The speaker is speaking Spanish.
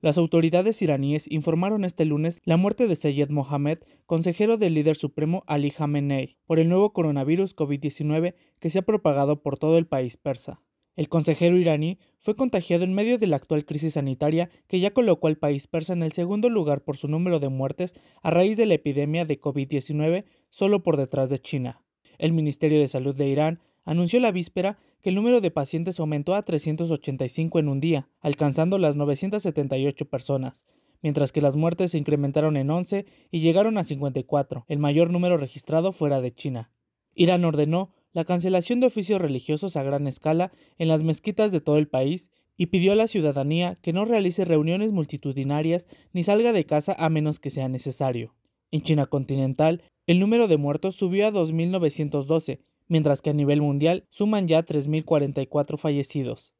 Las autoridades iraníes informaron este lunes la muerte de Sayed Mohammed, consejero del líder supremo Ali Khamenei, por el nuevo coronavirus COVID-19 que se ha propagado por todo el país persa. El consejero iraní fue contagiado en medio de la actual crisis sanitaria que ya colocó al país persa en el segundo lugar por su número de muertes a raíz de la epidemia de COVID-19 solo por detrás de China. El Ministerio de Salud de Irán anunció la víspera que el número de pacientes aumentó a 385 en un día, alcanzando las 978 personas, mientras que las muertes se incrementaron en 11 y llegaron a 54, el mayor número registrado fuera de China. Irán ordenó la cancelación de oficios religiosos a gran escala en las mezquitas de todo el país y pidió a la ciudadanía que no realice reuniones multitudinarias ni salga de casa a menos que sea necesario. En China continental, el número de muertos subió a 2.912 mientras que a nivel mundial suman ya 3.044 fallecidos.